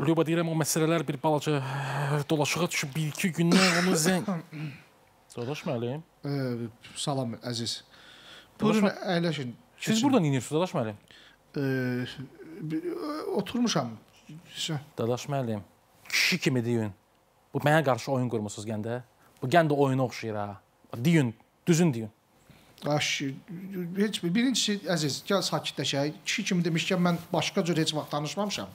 Lüba deyirəm o məsələlər bir balaca dolaşığa düşüb bir-iki gündən onu zəng. Dadaş müəllim. Salam əziz. Buyurun əyləşin. Siz burada nə edirsiniz Dadaş müəllim? Oturmuşam. Dadaş müəllim. Kişi kimi deyin. Bu mənə qarşı oyun qurmusunuz gəndə. Bu gəndə oyuna oxşayır ha. Deyin, düzün deyin. Aş, heç bir birincisi əziz, gəl sakitləşək. Kişi kimi demişkən mən başqa cür heç vaxt danışmamışam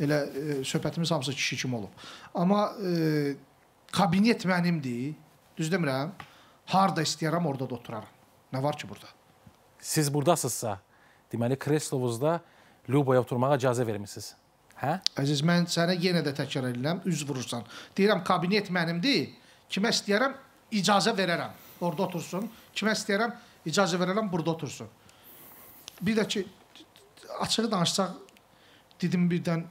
elə e, söhbətimiz hamısı kişi kimi olub. Amma e, kabinet mənimdir. Düz demirəm? Harda istəyirəm, orada da oturaram. Nə var ki burada? Siz buradasınızsa, deməli kreslovuzda Lubaya oturmağa icazə vermisiniz. Hə? Əziz, mən sənə yenə də təkrar edirəm, üz vurursan. Deyirəm, kabinet mənimdir. Kimə istəyirəm, icazə verərəm. Orada otursun. Kimə istəyirəm, icazə verərəm, burada otursun. Bir də ki, açığı danışsaq, dedim birdən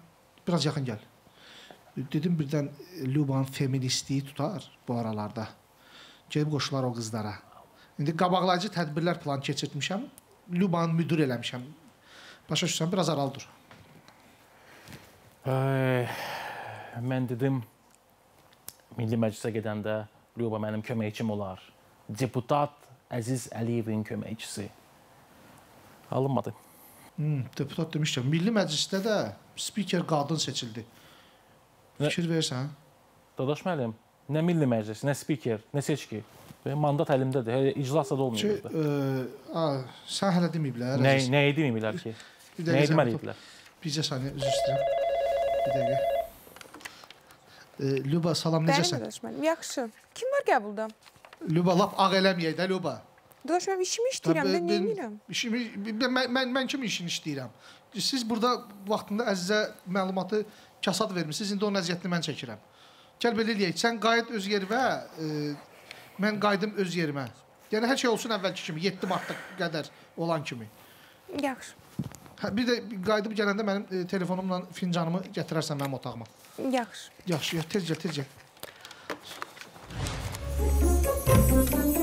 biraz yaxın gəl. Dedim birdən Lyubanın feministliyi tutar bu aralarda. Gedib qoşular o qızlara. İndi qabaqlayıcı tədbirlər planı keçirtmişəm. Lyubanı müdür eləmişəm. Başa düşsən, biraz aral dur. Ay, mən dedim Milli Məclisə gedəndə Lyuba mənim köməkçim olar. Deputat Əziz Əliyevin köməkçisi. Alınmadı. Hmm, deputat demişdim. Milli Məclisdə də spiker qadın seçildi. Fikir versən? Dadaş müəllim, nə Milli Məclis, nə spiker, nə seçki. Mandat əlimdədir. Hələ iclasda da olmayıb. Ki, e, sən hələ deməyiblər. Nə nə edimiblər ki? Nə ediməliyiblər? Bircə saniyə üzr istəyirəm. Bir dəqiqə. E, Luba, salam necəsən? Yaxşı. Kim var qəbulda? Luba lap ağ eləməyək də Luba. Dadaş, mən işimi işləyirəm, mən nə edirəm? İşimi mən mən, mən kimi işini işləyirəm. Siz burada vaxtında əzizə məlumatı kasad vermisiniz. İndi o əziyyətini mən çəkirəm. Gəl belə eləyək. Sən qayıt öz yerinə, e, mən qayıdım öz yerimə. Yəni hər şey olsun əvvəlki kimi, 7 martda qədər olan kimi. Yaxşı. Hə, bir də qayıdıb gələndə mənim e, telefonumla fincanımı gətirərsən mənim otağıma. Yaxşı. Yaxşı, tez gəl, tez gəl. Thank you.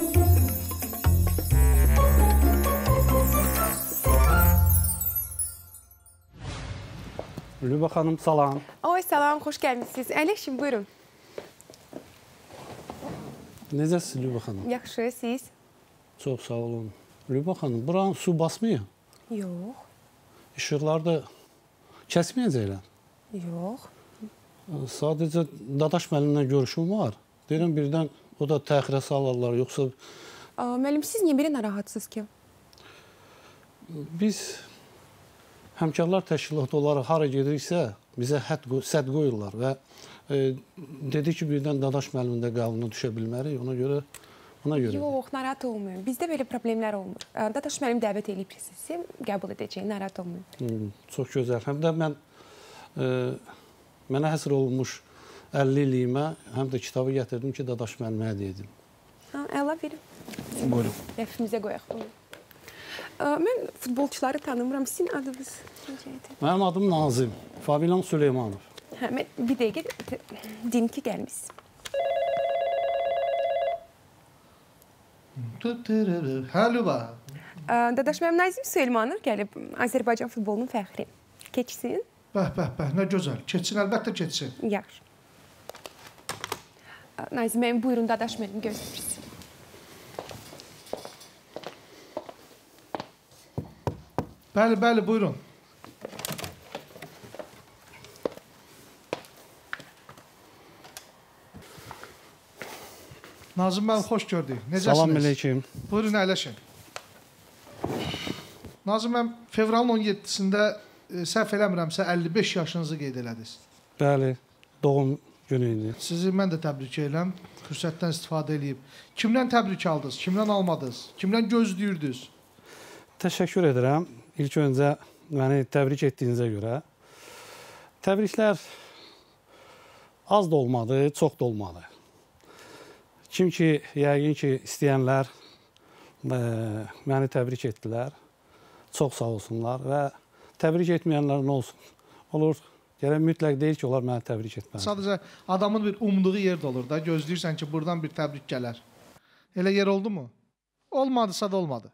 Lübə xanım, salam. Oy, salam, xoş gəlmişsiniz. Ələkşim, buyurun. Necəsiz Lübə xanım? Yaxşı, siz? Çox sağ olun. Lübə xanım, buranın su basmıyor? Yox. İşıqları da kəsməyəcəklər? Yox. Sadəcə Dadaş müəllimlə görüşüm var. Deyirəm, birdən o da təxirə salarlar, yoxsa... Müəllim, siz niyə belə narahatsız ki? Biz həmkarlar təşkilatı olaraq hara gediriksə, bizə hədd sədd qoyurlar və e, dedi ki, birdən Dadaş müəllimin də qalına düşə bilmərik. Ona görə ona görə. Yox, narahat olmayın. Bizdə belə problemlər olmur. E, Dadaş müəllim dəvət eləyib sizi, qəbul edəcək, narahat olmayın. Hmm, çox gözəl. Həm də mən e, mənə həsr olunmuş 50 illiyimə həm də kitabı gətirdim ki, Dadaş müəllimə hədiyyə edim. Ha, əla verim. Buyurun. Rəfimizə qoyaq bunu. Mən futbolçuları tanımıram. Sizin adınız necə idi? Mənim adım Nazim. Favilam Süleymanov. Hə, mən bir dəqiqə deyim ki, gəlmişsiz. Həluba. Dadaş mənim Nazim Süleymanov gəlib Azərbaycan futbolunun fəxri. Keçsin. Bəh, bəh, bəh, nə gözəl. Keçsin, əlbəttə keçsin. Yaxşı. Nazim mənim buyurun dadaş mənim gözləyirəm. Bəli, bəli, buyurun. Nazım müəllim, xoş gördük. Necəsiniz? Salam əleykum. Buyurun, əyləşin. Nazım müəllim, fevralın 17-sində e, səhv eləmirəmsə 55 yaşınızı qeyd elədiniz. Bəli, doğum günü idi. Sizi mən də təbrik edirəm. Fürsətdən istifadə eləyib. Kimdən təbrik aldınız? Kimdən almadınız? Kimdən gözləyirdiniz? Təşəkkür edirəm ilk öncə məni təbrik etdiyinizə görə təbriklər az da olmadı, çox da olmadı. Kim ki, yəqin ki, istəyənlər ə, e, məni təbrik etdilər. Çox sağ olsunlar və təbrik etməyənlərin olsun. Olur, Gələn mütləq deyil ki, onlar məni təbrik etməlidir. Sadəcə adamın bir umduğu yer də olur da, gözləyirsən ki, buradan bir təbrik gələr. Elə yer oldu mu? Olmadısa da olmadı.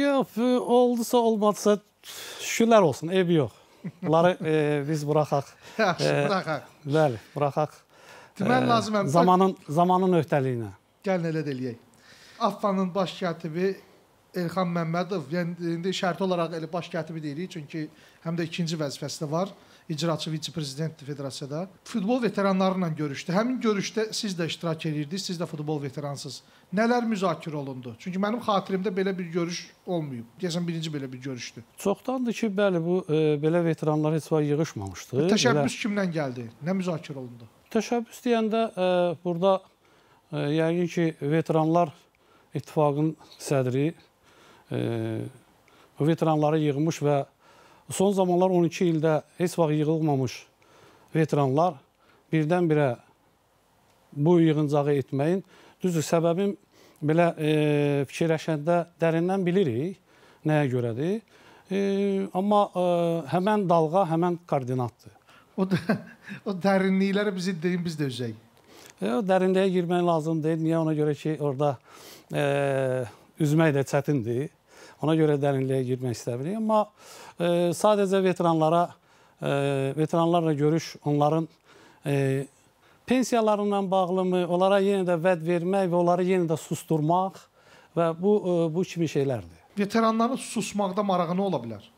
Yox, e, oldusa olmadısa şükürlər olsun, ev yox. Bunları e, biz buraxaq. Yaxşı, e, buraxaq. Bəli, buraxaq. Deməli e, lazımam. Zamanın zamanın öhdəliyinə. Gəlin elə də eləyək. Affanın baş katibi Elxan Məmmədov, yəni indi şərti olaraq elə baş katibi deyirik, çünki həm də ikinci vəzifəsində var icraçı vitse-prezidentdir federasiyada. Futbol veteranları ilə görüşdü. Həmin görüşdə siz də iştirak edirdiniz, siz də futbol veteransınız. Nələr müzakirə olundu? Çünki mənim xatirimdə belə bir görüş olmayıb. Deyəsən birinci belə bir görüşdür. Çoxdandır ki, bəli bu e, belə veteranlar heç vaxt yığılmamışdı. E, təşəbbüs elə... kimdən gəldi? Nə müzakirə olundu? Təşəbbüs deyəndə e, burada e, yəqin ki, veteranlar İttifaqın sədri e, veteranları yığmış və Son zamanlar 12 ildə heç vaxt yığılmamış veteranlar birdən-birə bu yığıncağı etməyin düzdür səbəbin belə e, fikirləşəndə dərindən bilirik nəyə görədir. E, amma e, həmən dalğa, həmən koordinatdır. O da, o dərinliklərə bizi deyin biz də üzək. E, o dərinliyə girmək lazım deyil. Niyə ona görə ki, orada e, üzmək də çətindir. Ona görə dərinliyə girmək istəmirik. Amma e, sadəcə veteranlara, e, veteranlarla görüş onların e, pensiyalarından bağlımı, onlara yenə də vəd vermək və onları yenə də susturmaq və bu, e, bu kimi şeylərdir. Veteranların susmaqda marağı nə ola bilər?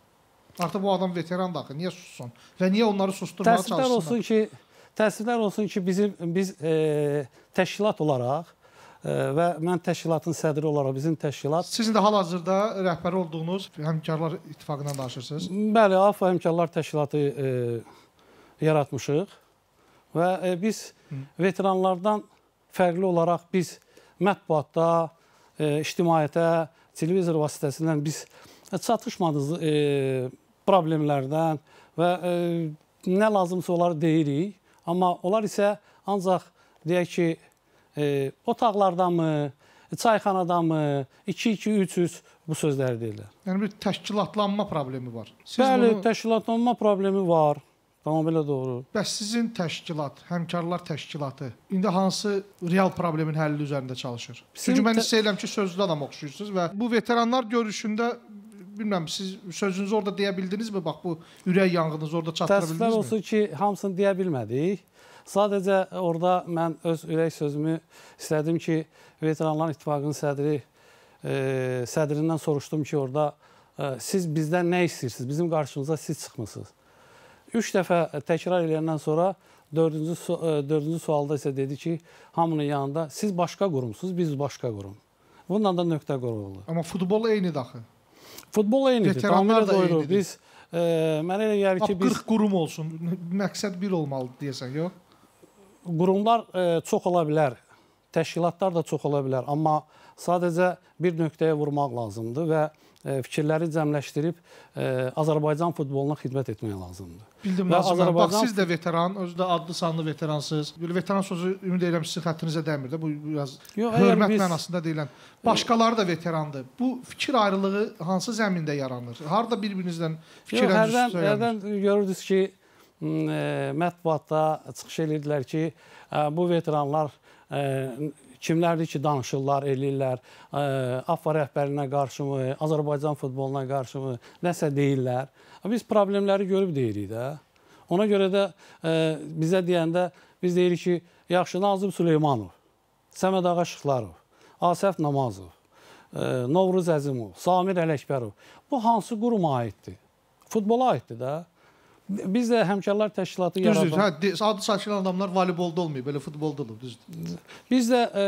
Artıq bu adam veteran da axı, niyə sussun? Və niyə onları susturmağa çalışsınlar? Təəssüflər olsun ki, təəssüflər olsun ki, bizim biz e, təşkilat olaraq və mən təşkilatın sədri olaraq bizim təşkilat Sizin də hal-hazırda rəhbər olduğunuz Həmkarlar İttifaqından danışırsınız. Bəli, AFA Həmkarlar Təşkilatı e, yaratmışıq və e, biz Hı. veteranlardan fərqli olaraq biz mətbuatda, e, ictimaiyyətə, televizor vasitəsilə biz çatışmadığımız e, problemlərdən və e, nə lazımsa onları deyirik, amma onlar isə ancaq deyək ki, e, otaqlardamı, çayxanadamı, 2-2-3-3 bu sözləri deyirlər. Yəni bir təşkilatlanma problemi var. Siz Bəli, bunu... təşkilatlanma problemi var. Tamamilə doğru. Bəs sizin təşkilat, həmkarlar təşkilatı indi hansı real problemin həlli üzərində çalışır? Sizin Çünki mən hiss edirəm ki, sözlü adam oxşuyursunuz və bu veteranlar görüşündə bilmirəm siz sözünüzü orada deyə bildinizmi? Bax bu ürək yanğınınızı orada çatdıra bildinizmi? Təəssüflər olsun ki, hamısını deyə bilmədik. Sadəcə orada mən öz ürək sözümü istədim ki, Veteranlar İttifaqının sədri e, sədrindən soruşdum ki, orada e, siz bizdən nə istəyirsiniz? Bizim qarşımıza siz çıxmısınız. Üç dəfə təkrar eləyəndən sonra dördüncü, su e, dördüncü sualda isə dedi ki, hamının yanında siz başqa qurumsunuz, biz başqa qurum. Bununla da nöqtə qoyuldu. Amma futbol eynidir axı. Futbol eynidir. Veteranlar da eynidir. Biz e, mənə elə gəlir ki, biz 40 qurum olsun. Məqsəd bir olmalıdır deyəsən, yox? qurumlar ə, e, çox ola bilər, təşkilatlar da çox ola bilər, amma sadəcə bir nöqtəyə vurmaq lazımdır və e, fikirləri cəmləşdirib ə, e, Azərbaycan futboluna xidmət etmək lazımdır. Bildim, və Azərbaycan bax, siz də veteran, özü də adlı sanlı veteransınız. Belə veteran sözü ümid edirəm sizin xətrinizə dəymir də. Bu biraz Yo, hörmət biz... mənasında deyilən. Başqaları da veterandır. Bu fikir ayrılığı hansı zəmində yaranır? Harda bir-birinizdən fikirləriniz üstə hərdən, hərdən görürdünüz ki, mətbuatda çıxış edirdilər ki, bu veteranlar kimlərdir ki, danışırlar, eləyirlər, AFA rəhbərinə qarşımı, Azərbaycan futboluna qarşımı nəsə deyirlər. Biz problemləri görüb deyirik də. Ona görə də э, bizə deyəndə biz deyirik ki, yaxşı Nazım Süleymanov, Səməd Ağa Şıxlarov, Asəf Namazov, e, Novruz Əzimov, Samir Ələkbərov. Bu hansı quruma aiddir? Futbola aiddir də. Biz də həmkarlar təşkilatı yaradıq. Düzdür, hə, adı çəkilən adamlar voleybolda olmayıb, belə futbolda olub, düzdür. Biz də e,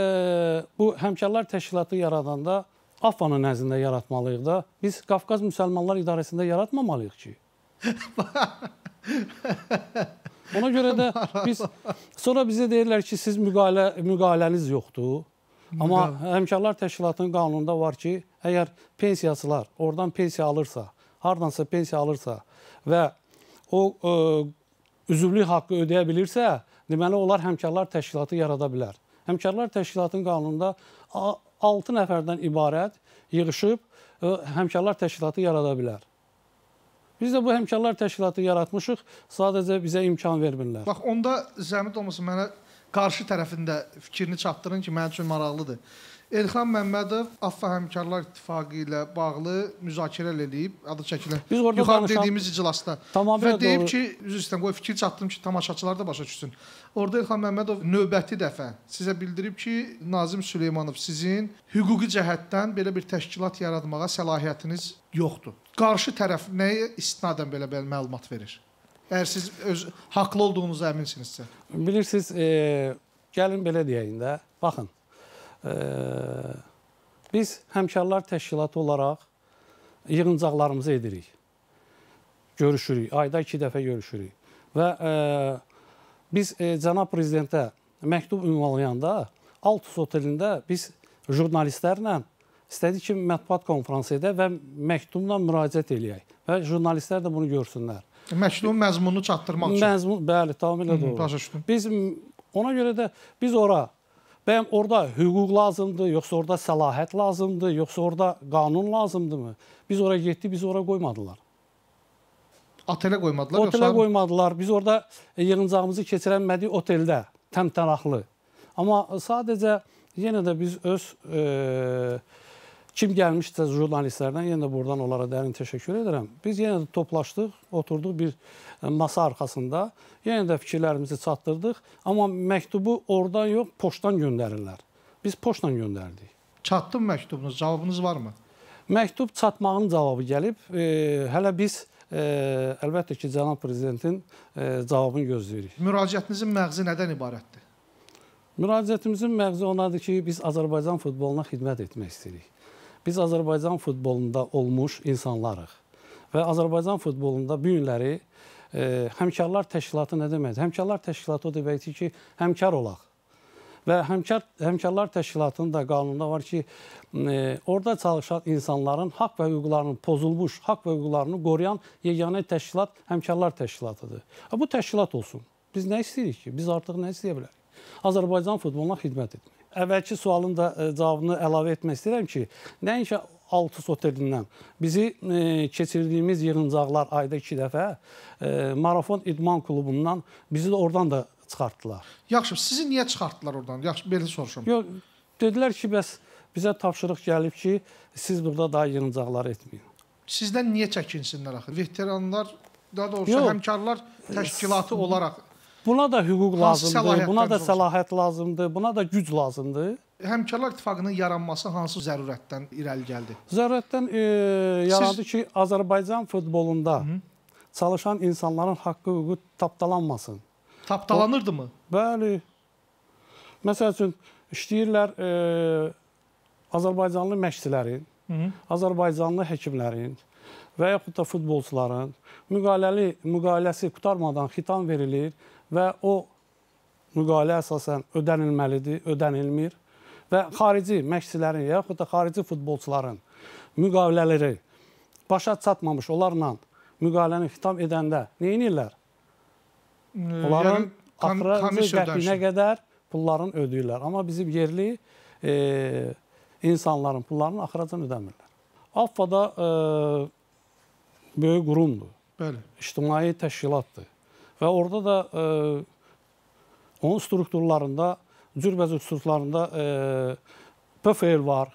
bu həmkarlar təşkilatı yaradanda AFFA-nın nəzdində yaratmalıyıq da. Biz Qafqaz Müsəlmanlar İdarəsində yaratmamalıyıq ki. Ona görə də biz sonra bizə deyirlər ki, siz müqalə müqaləniz yoxdur. Amma həmkarlar təşkilatının qanununda var ki, əgər pensiyaçılar oradan pensiya alırsa, hardansa pensiya alırsa və o ə, e, üzvlük haqqı ödəyə bilirsə, deməli onlar həmkarlar təşkilatı yarada bilər. Həmkarlar təşkilatının qanununda 6 nəfərdən ibarət yığılıb e, həmkarlar təşkilatı yarada bilər. Biz də bu həmkarlar təşkilatı yaratmışıq, sadəcə bizə imkan vermirlər. Bax, onda zəhmət olmasa mənə qarşı tərəfində fikrini çatdırın ki, mənim üçün maraqlıdır. Elxan Məmmədov AFFA Həmkarlar İttifaqı ilə bağlı müzakirə eləyib, adı çəkilən yuxarı danışan... dediyimiz iclasda. Tamamilə Və deyib doğru. ki, üzr istəyirəm, qoy fikir çatdım ki, tamaşaçılar da başa düşsün. Orada Elxan Məmmədov növbəti dəfə sizə bildirib ki, Nazim Süleymanov sizin hüquqi cəhətdən belə bir təşkilat yaratmağa səlahiyyətiniz yoxdur. Qarşı tərəf nəyə istinadən belə belə məlumat verir? Əgər siz öz haqlı olduğunuza əminsinizsə. Bilirsiniz, e, gəlin belə deyəyin də. Baxın, biz həmkarlar təşkilatı olaraq yığıncaqlarımızı edirik. Görüşürük, ayda iki dəfə görüşürük. Və e, biz e, cənab prezidentə məktub ünvanlayanda Altus otelində biz jurnalistlərlə istədik ki, mətbuat konfransı edək və məktubla müraciət eləyək və jurnalistlər də bunu görsünlər. Məktubun məzmununu çatdırmaq üçün. Məzmun, bəli, tamamilə doğru. Başa düşdüm. Biz ona görə də biz ora Bəyəm orada hüquq lazımdır, yoxsa orada səlahiyyət lazımdır, yoxsa orada qanun lazımdırmı? Biz ora getdik, bizi ora qoymadılar. Otelə qoymadılar? Otelə yoxsa... qoymadılar. Biz orada e, yığıncağımızı keçirənmədik oteldə, təmtəraqlı. Amma sadəcə yenə də biz öz e, Kim gəlmişsə jurnalistlərdən yenə də buradan onlara dərin təşəkkür edirəm. Biz yenə də toplaşdıq, oturduq bir e, masa arxasında, yenə də fikirlərimizi çatdırdıq, amma məktubu oradan yox, poçtdan göndərirlər. Biz poçtdan göndərdik. Çatdı mı məktubunuz? Cavabınız varmı? Məktub çatmağın cavabı gəlib. E, hələ biz e, əlbəttə ki, cənab prezidentin e, cavabını gözləyirik. Müraciətinizin məğzi nədən ibarətdir? Müraciətimizin məğzi onadır ki, biz Azərbaycan futboluna xidmət etmək istəyirik. Biz Azərbaycan futbolunda olmuş insanlarıq. Və Azərbaycan futbolunda bu günləri e, həmkarlar təşkilatı nə deməkdir? Həmkarlar təşkilatı o deməkdir ki, həmkar olaq. Və həmkar həmkarlar təşkilatının da qanununda var ki, e, orada çalışan insanların haqq və hüquqlarının pozulmuş, haqq və hüquqlarını qoruyan yeganə təşkilat həmkarlar təşkilatıdır. Bu təşkilat olsun. Biz nə istəyirik ki? Biz artıq nə istəyə bilərik? Azərbaycan futboluna xidmət etmək əvvəlki sualın da e, cavabını əlavə etmək istəyirəm ki, nəinki Altus otelindən bizi e, keçirdiyimiz yığıncaqlar ayda 2 dəfə e, Marafon İdman klubundan bizi də oradan da çıxartdılar. Yaxşı, sizi niyə çıxartdılar oradan? Yaxşı, belə soruşum. Yox, dedilər ki, bəs bizə tapşırıq gəlib ki, siz burada daha yığıncaqlar etməyin. Sizdən niyə çəkinsinlər axı? Veteranlar, daha doğrusu Yox, həmkarlar təşkilatı olaraq Buna da hüquq Hansı lazımdır, buna da səlahiyyət lazımdır, buna da güc lazımdır. Həmkarlar ittifaqının yaranması hansı zərurətdən irəli gəldi? Zərurətdən e, yaradı Siz... ki, Azərbaycan futbolunda Hı -hı. çalışan insanların haqqı hüququ tapdalanmasın. Tapdalanırdı o, mı? Bəli. Məsəl üçün işləyirlər e, Azərbaycanlı məşqçilərin, Hı -hı. Azərbaycanlı həkimlərin və yaxud da futbolçuların müqaləli müqaləsi qutarmadan xitam verilir və o müqavilə əsasən ödənilməlidir, ödənilmir və xarici məşqçilərin yaxud da xarici futbolçuların müqavilələri başa çatmamış onlarla müqaviləni xitam edəndə nə edirlər? Onların yəni axırıncı qəpinə qədər pullarını ödəyirlər. Amma bizim yerli e, insanların pullarını axıracan ödəmirlər. AFFA da e, böyük qurumdur. Bəli. İctimai təşkilatdır. Və orada da e, onun strukturlarında, cürbəcür strukturlarında e, PFL var,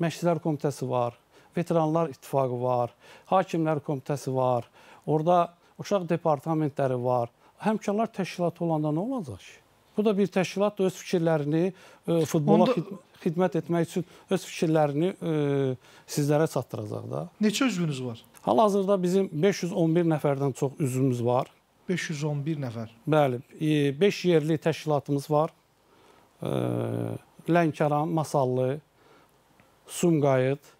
Məşqçilər Komitəsi var, Veteranlar İttifaqı var, Hakimlər Komitəsi var, orada uşaq departamentləri var. Həmkarlar təşkilatı olanda nə olacaq ki? Bu da bir təşkilat da öz fikirlərini e, futbola Onda... xidmət etmək üçün öz fikirlərini e, sizlərə çatdıracaq da. Neçə üzvünüz var? Hal-hazırda bizim 511 nəfərdən çox üzvümüz var. 511 nəfər. Bəli, 5 e, yerli təşkilatımız var. E, Lənkəran, Masallı, Sumqayıt,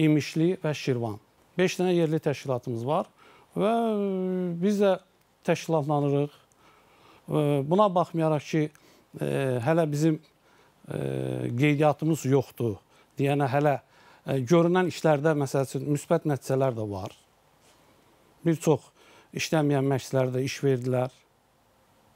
İmişli və Şirvan. 5 dənə yerli təşkilatımız var və e, biz də təşkilatlanırıq. Buna baxmayaraq ki, hələ bizim qeydiyyatımız yoxdur. Deyənə hələ görünən işlərdə məsəl üçün müsbət nəticələr də var. Bir çox işləməyən məşqçilərdə iş verdilər.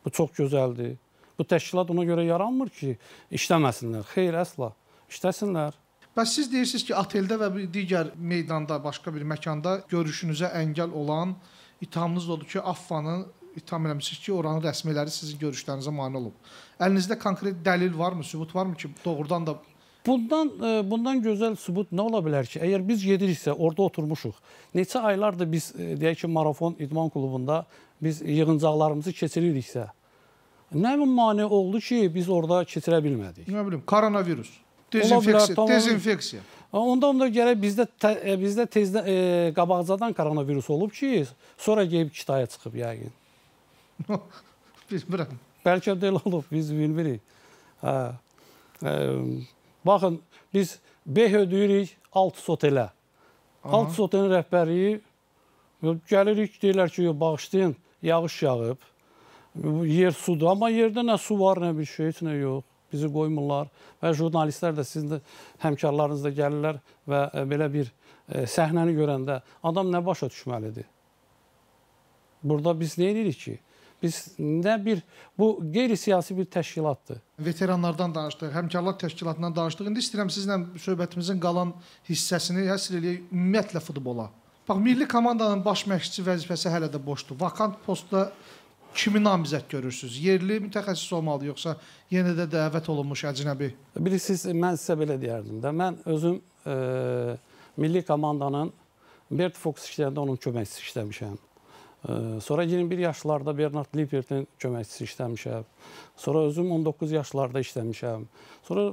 Bu çox gözəldir. Bu təşkilat ona görə yaranmır ki, işləməsinlər. Xeyr, əsla. İşləsinlər. Bəs siz deyirsiniz ki, oteldə və digər meydanda, başqa bir məkanda görüşünüzə əngəl olan ithamınız odur ki, Affanın ittiham eləmisiniz ki, oranın rəsmiləri sizin görüşlərinizə mane olub. Əlinizdə konkret dəlil varmı, sübut varmı ki, doğrudan da Bundan e, bundan gözəl sübut nə ola bilər ki, əgər biz gediriksə, orada oturmuşuq. Neçə aylardır biz e, deyək ki, marafon idman klubunda biz yığıncaqlarımızı keçiririksə, nə mane oldu ki, biz orada keçirə bilmədik? Nə bilim, koronavirus, dezinfeksiya, bilər, dezinfeksiya. Onda e, onda gərək bizdə bizdə tezdə e, qabaqcadan koronavirus olub ki, sonra gəlib kitaya çıxıb yəqin. Bilmirəm. Bəlkə də elə olub, biz bilmirik. Hə. Ə, Baxın, biz beh ödəyirik 6 sotelə. 6 sotenin rəhbərliyi gəlirik, deyirlər ki, bağışlayın, yağış yağıb. Yer sudur, amma yerdə nə su var, nə bir şey, heç nə yox. Bizi qoymurlar və jurnalistlər də sizin də həmkarlarınız da gəlirlər və e, belə bir e, səhnəni görəndə adam nə başa düşməlidir? Burada biz nə edirik ki? bizdə bir bu qeyri-siyasi bir təşkilatdır. Veteranlardan danışdıq, həmkarlar təşkilatından danışdıq. İndi istəyirəm sizlə söhbətimizin qalan hissəsini həsr eləyək ümumiyyətlə futbola. Bax, milli komandanın baş məşqçisi vəzifəsi hələ də boşdur. Vakant postda kimi namizəd görürsüz? Yerli mütəxəssis olmalı yoxsa yenə də dəvət olunmuş əcnəbi? Bilirsiniz, mən sizə belə deyərdim də. Mən özüm e, milli komandanın Bert Fox işləyəndə onun köməkçisi işləmişəm. Sonra 21 yaşlarda Bernard Liebertin köməkçisi işləmişəm. Sonra özüm 19 yaşlarda işləmişəm. Sonra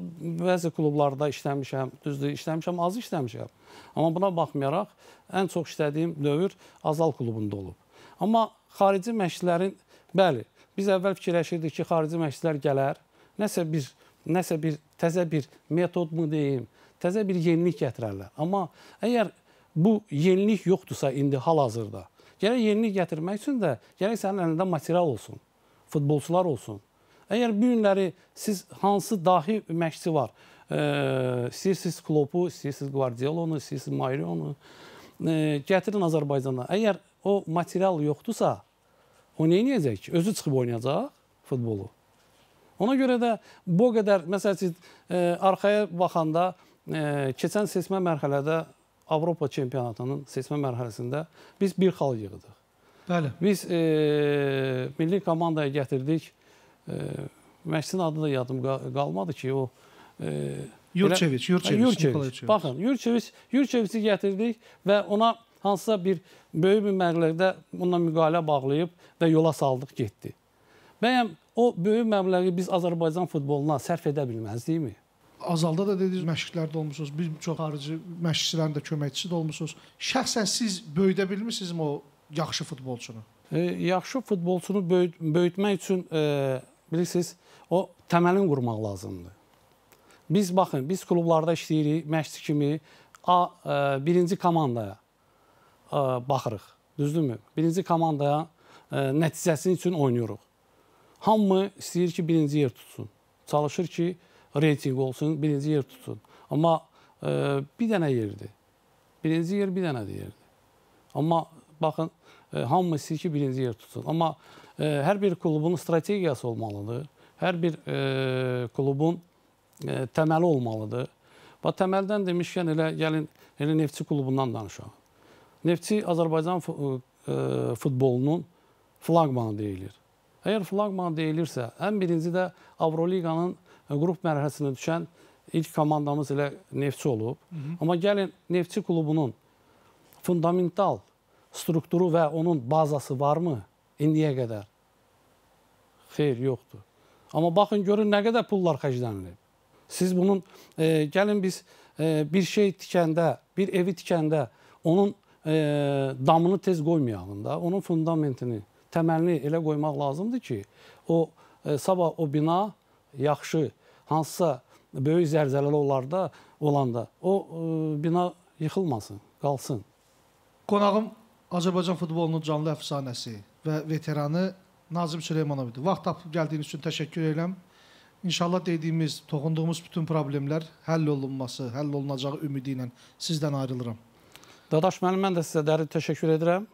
bəzi klublarda işləmişəm. Düzdür, işləmişəm, az işləmişəm. Amma buna baxmayaraq ən çox işlədiyim dövr Azal klubunda olub. Amma xarici məşqçilərin bəli, biz əvvəl fikirləşirdik ki, xarici məşqçilər gələr, nəsə bir nəsə bir təzə bir metodmu deyim, təzə bir yenilik gətirərlər. Amma əgər bu yenilik yoxdursa indi hal-hazırda Gərək yenilik gətirmək üçün də gərək sənin əlində material olsun, futbolçular olsun. Əgər bu günləri siz hansı dahi məşqçi var, e, istəyirsiniz Klopu, istəyirsiniz Guardiolonu, istəyirsiniz Mayrionu, e, gətirin Azərbaycana. Əgər o material yoxdursa, o nə edəcək ki? Özü çıxıb oynayacaq futbolu. Ona görə də bu qədər, məsəl üçün, e, arxaya baxanda, e, keçən seçmə mərhələdə Avropa çempionatının seçmə mərhələsində biz bir xal yığdıq. Bəli. Biz e, milli komandaya gətirdik. E, Məşqçinin adı da yadım qalmadı ki, o e, Yurçeviç, Yurçeviç, Yurçeviç. Baxın, Yurçeviç, Yurçeviçi gətirdik və ona hansısa bir böyük bir məbləğdə bununla müqayilə bağlayıb və yola saldıq, getdi. Bəyəm o böyük məbləği biz Azərbaycan futboluna sərf edə bilməzdikmi? Azalda da dediniz, məşqçilərdə olmusunuz, bir çox xarici məşqçilərin də köməkçisi də olmusunuz. Şəxsən siz böyüdə bilmisinizmi o yaxşı futbolçunu? E, yaxşı futbolçunu böyüt böyütmək üçün e, bilirsiniz, o təməlin qurmaq lazımdır. Biz baxın, biz klublarda işləyirik, məşqçi kimi A e, birinci komandaya e, baxırıq. Düzdürmü? Birinci komandaya e, nəticəsi üçün oynayırıq. Hamı istəyir ki, birinci yer tutsun. Çalışır ki, e, reyting olsun, birinci yer tutsun. Amma e, bir dənə yerdir. Birinci yer bir dənə yerdir. Amma baxın, e, hamı istəyir ki, birinci yer tutsun. Amma e, hər bir klubun strategiyası olmalıdır. Hər bir e, klubun e, təməli olmalıdır. Və təməldən demişkən elə gəlin elə Neftçi klubundan danışaq. Neftçi Azərbaycan e, e, futbolunun flaqmanı deyilir. Əgər flaqman deyilirsə, ən birinci də Avroliqanın qrup mərhələsinə düşən ilk komandamız elə Neftçi olub. Hı -hı. Amma gəlin Neftçi klubunun fundamental strukturu və onun bazası varmı indiyə qədər? Xeyr, yoxdur. Amma baxın görün nə qədər pullar xərclənilib. Siz bunun e, gəlin biz e, bir şey tikəndə, bir evi tikəndə onun e, damını tez qoymayalım da, onun fundamentini, təməlini elə qoymaq lazımdır ki, o e, sabah o bina yaxşı hansısa böyük zəlzələlər olarda olanda o ə, e, bina yıxılmasın, qalsın. Qonağım Azərbaycan futbolunun canlı əfsanəsi və veteranı Nazim Süleymanov idi. Vaxt tapıb gəldiyiniz üçün təşəkkür edirəm. İnşallah dediyimiz, toxunduğumuz bütün problemlər həll olunması, həll olunacağı ümidi ilə sizdən ayrılıram. Dadaş müəllim, mən də sizə dərin təşəkkür edirəm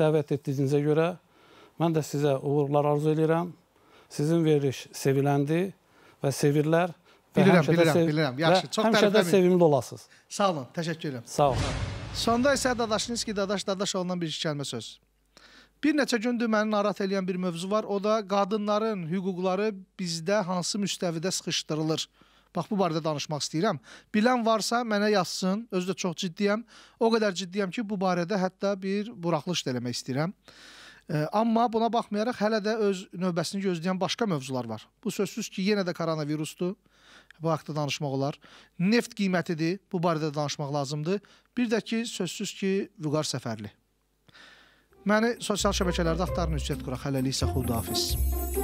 dəvət etdiyinizə görə. Mən də sizə uğurlar arzu edirəm. Sizin veriliş seviləndi və sevirlər. Və bilirəm, bilirəm, sev bilirəm. Yaxşı, çox həmişə də sevimli olasınız. Sağ olun, təşəkkür edirəm. Sağ olun. Sonda isə Dadaşinski Dadaş Dadaşovdan bir iki kəlmə söz. Bir neçə gündür məni narahat edən bir mövzu var. O da qadınların hüquqları bizdə hansı müstəvidə sıxışdırılır? Bax bu barədə danışmaq istəyirəm. Bilən varsa mənə yazsın. Özü də çox ciddiyəm. O qədər ciddiyəm ki, bu barədə hətta bir buraxılış da eləmək istəyirəm. Amma buna baxmayaraq hələ də öz növbəsini gözləyən başqa mövzular var. Bu sözsüz ki, yenə də koronavirusdur. Bu haqda danışmaq olar. Neft qiymətidir. Bu barədə danışmaq lazımdır. Bir də ki, sözsüz ki, Vüqar Səfərli. Məni sosial şəbəkələrdə axtarın Üstət Quraq. Hələlik isə xudahafiz.